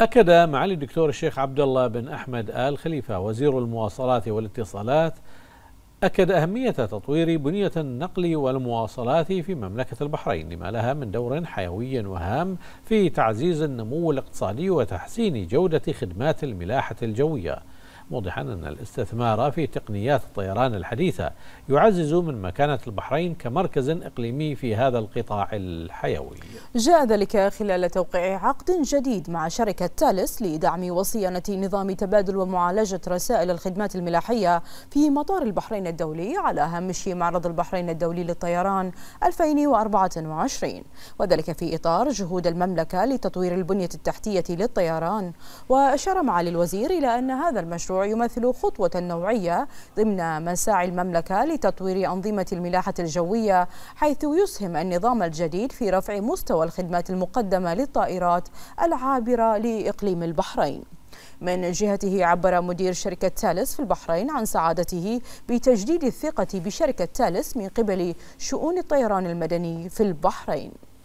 أكد معالي الدكتور الشيخ عبد الله بن أحمد آل خليفة وزير المواصلات والاتصالات أكد أهمية تطوير بنية النقل والمواصلات في مملكة البحرين لما لها من دور حيوي وهام في تعزيز النمو الاقتصادي وتحسين جودة خدمات الملاحة الجوية موضحا أن الاستثمار في تقنيات الطيران الحديثة يعزز من مكانة البحرين كمركز إقليمي في هذا القطاع الحيوي جاء ذلك خلال توقيع عقد جديد مع شركة تالس لدعم وصيانة نظام تبادل ومعالجة رسائل الخدمات الملاحية في مطار البحرين الدولي على هامش معرض البحرين الدولي للطيران 2024 وذلك في إطار جهود المملكة لتطوير البنية التحتية للطيران وأشار معالي الوزير إلى أن هذا المشروع يمثل خطوة نوعية ضمن مساعي المملكة لتطوير أنظمة الملاحة الجوية حيث يسهم النظام الجديد في رفع مستوى الخدمات المقدمة للطائرات العابرة لإقليم البحرين من جهته عبر مدير شركة تالس في البحرين عن سعادته بتجديد الثقة بشركة تالس من قبل شؤون الطيران المدني في البحرين